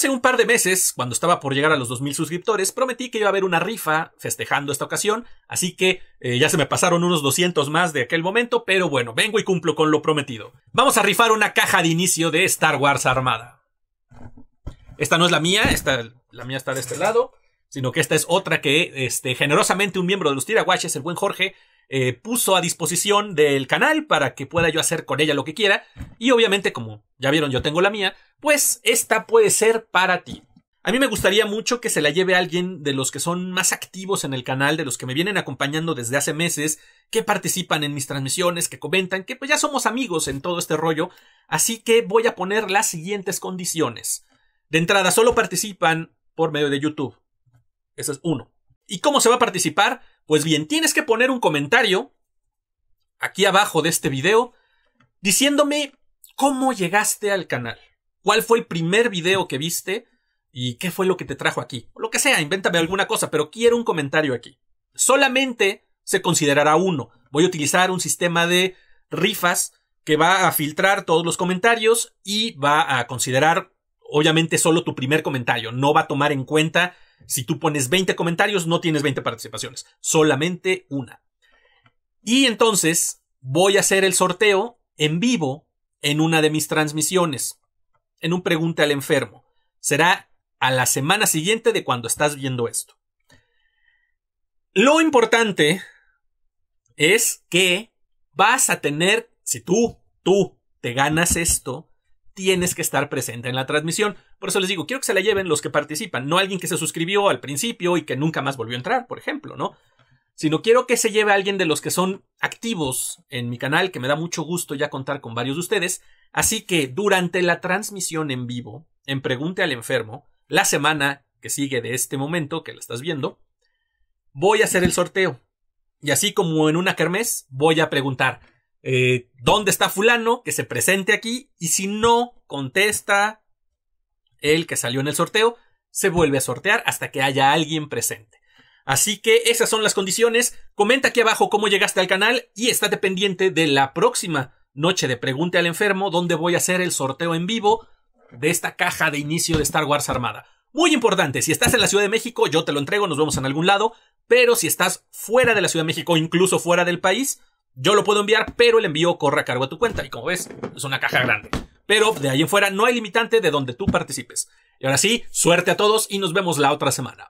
Hace un par de meses, cuando estaba por llegar a los 2.000 suscriptores, prometí que iba a haber una rifa festejando esta ocasión, así que eh, ya se me pasaron unos 200 más de aquel momento, pero bueno, vengo y cumplo con lo prometido. Vamos a rifar una caja de inicio de Star Wars Armada. Esta no es la mía, esta, la mía está de este lado, sino que esta es otra que este, generosamente un miembro de los tiraguaches, el buen Jorge, eh, puso a disposición del canal para que pueda yo hacer con ella lo que quiera. Y obviamente, como ya vieron, yo tengo la mía, pues esta puede ser para ti. A mí me gustaría mucho que se la lleve alguien de los que son más activos en el canal, de los que me vienen acompañando desde hace meses, que participan en mis transmisiones, que comentan, que pues ya somos amigos en todo este rollo, así que voy a poner las siguientes condiciones. De entrada, solo participan por medio de YouTube. Eso es uno. ¿Y cómo se va a participar? Pues bien, tienes que poner un comentario aquí abajo de este video diciéndome cómo llegaste al canal, cuál fue el primer video que viste y qué fue lo que te trajo aquí. Lo que sea, invéntame alguna cosa, pero quiero un comentario aquí. Solamente se considerará uno. Voy a utilizar un sistema de rifas que va a filtrar todos los comentarios y va a considerar, obviamente, solo tu primer comentario. No va a tomar en cuenta si tú pones 20 comentarios, no tienes 20 participaciones, solamente una. Y entonces voy a hacer el sorteo en vivo en una de mis transmisiones, en un pregunta al enfermo. Será a la semana siguiente de cuando estás viendo esto. Lo importante es que vas a tener, si tú, tú te ganas esto, tienes que estar presente en la transmisión. Por eso les digo, quiero que se la lleven los que participan, no alguien que se suscribió al principio y que nunca más volvió a entrar, por ejemplo, ¿no? Sino quiero que se lleve a alguien de los que son activos en mi canal, que me da mucho gusto ya contar con varios de ustedes. Así que durante la transmisión en vivo, en Pregunte al Enfermo, la semana que sigue de este momento que la estás viendo, voy a hacer el sorteo. Y así como en una kermés, voy a preguntar, eh, ¿dónde está fulano? Que se presente aquí y si no contesta el que salió en el sorteo, se vuelve a sortear hasta que haya alguien presente. Así que esas son las condiciones. Comenta aquí abajo cómo llegaste al canal y estate pendiente de la próxima noche de Pregunte al Enfermo, donde voy a hacer el sorteo en vivo de esta caja de inicio de Star Wars Armada. Muy importante, si estás en la Ciudad de México, yo te lo entrego, nos vemos en algún lado, pero si estás fuera de la Ciudad de México, incluso fuera del país, yo lo puedo enviar, pero el envío corre a cargo de tu cuenta. Y como ves, es una caja grande. Pero de ahí en fuera no hay limitante de donde tú participes. Y ahora sí, suerte a todos y nos vemos la otra semana.